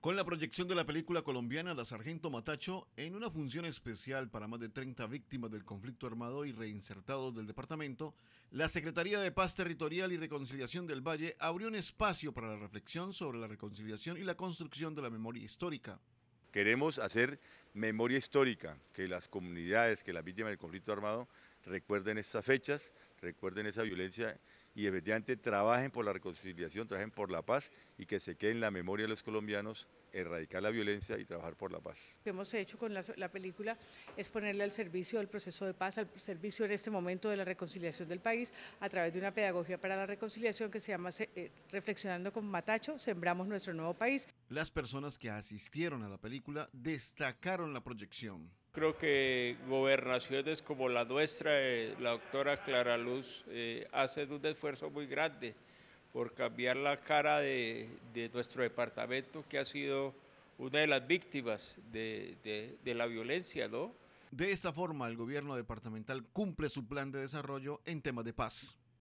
Con la proyección de la película colombiana La Sargento Matacho, en una función especial para más de 30 víctimas del conflicto armado y reinsertados del departamento, la Secretaría de Paz Territorial y Reconciliación del Valle abrió un espacio para la reflexión sobre la reconciliación y la construcción de la memoria histórica. Queremos hacer memoria histórica, que las comunidades, que las víctimas del conflicto armado recuerden estas fechas, recuerden esa violencia y efectivamente trabajen por la reconciliación, trabajen por la paz y que se quede en la memoria de los colombianos erradicar la violencia y trabajar por la paz. Lo que hemos hecho con la, película es ponerle al servicio del proceso de paz, al servicio en este momento de la reconciliación del país, a través de una pedagogía para la reconciliación que se llama eh, Reflexionando con Matacho, Sembramos Nuestro Nuevo País. Las personas que asistieron a la película destacaron la proyección. Creo que gobernaciones como la nuestra, eh, la doctora Clara Luz, hace eh, hacen un esfuerzo muy grande por cambiar la cara de, nuestro departamento, que ha sido una de las víctimas de, de la violencia, ¿no? De esta forma, el gobierno departamental cumple su plan de desarrollo en temas de paz.